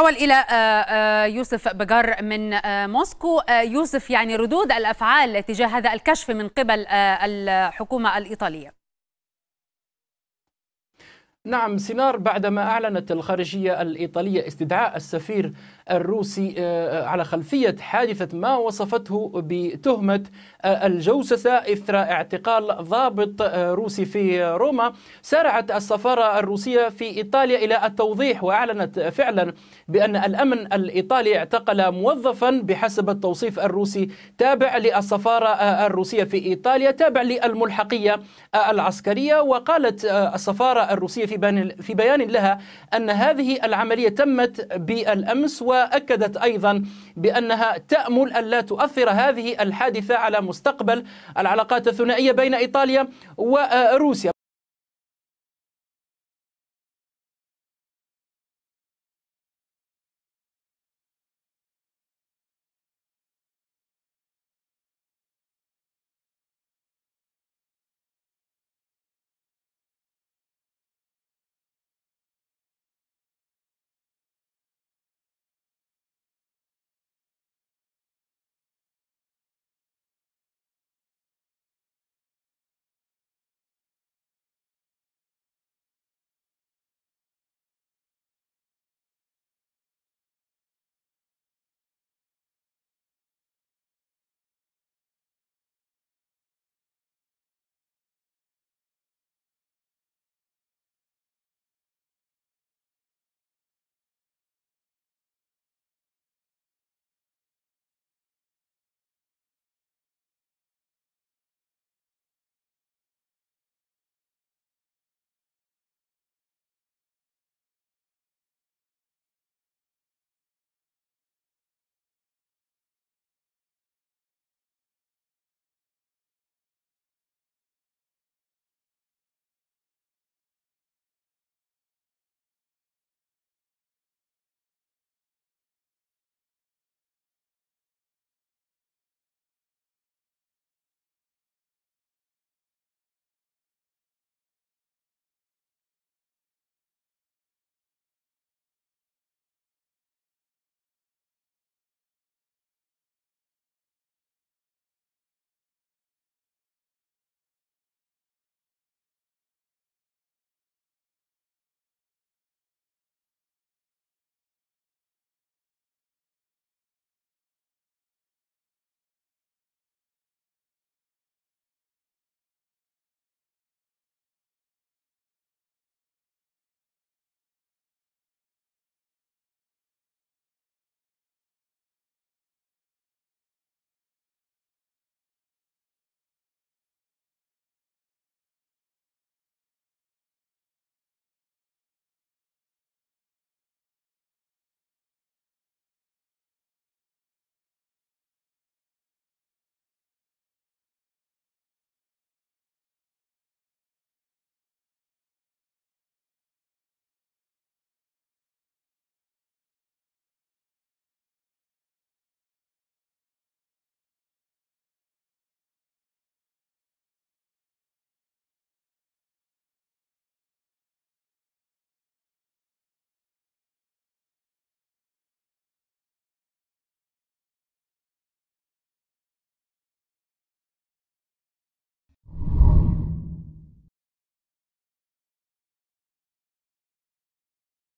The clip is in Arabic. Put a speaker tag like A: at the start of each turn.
A: نتحول إلى آه، آه، يوسف بجر من آه، موسكو يوسف يعني ردود الأفعال تجاه هذا الكشف من قبل الحكومة الإيطالية
B: نعم سينار بعدما أعلنت الخارجية الإيطالية استدعاء السفير الروسي آه، آه، على خلفية حادثة ما وصفته بتهمة آه، الجوسسة إثر اعتقال ضابط روسي في روما سارعت السفارة الروسية في إيطاليا إلى التوضيح وأعلنت فعلا بأن الأمن الإيطالي اعتقل موظفا بحسب التوصيف الروسي تابع للسفارة الروسية في إيطاليا تابع للملحقية العسكرية وقالت السفارة الروسية في بيان في بيان لها أن هذه العملية تمت بالأمس وأكدت أيضا بأنها تأمل ألا تؤثر هذه الحادثة على مستقبل العلاقات الثنائية بين إيطاليا وروسيا آه،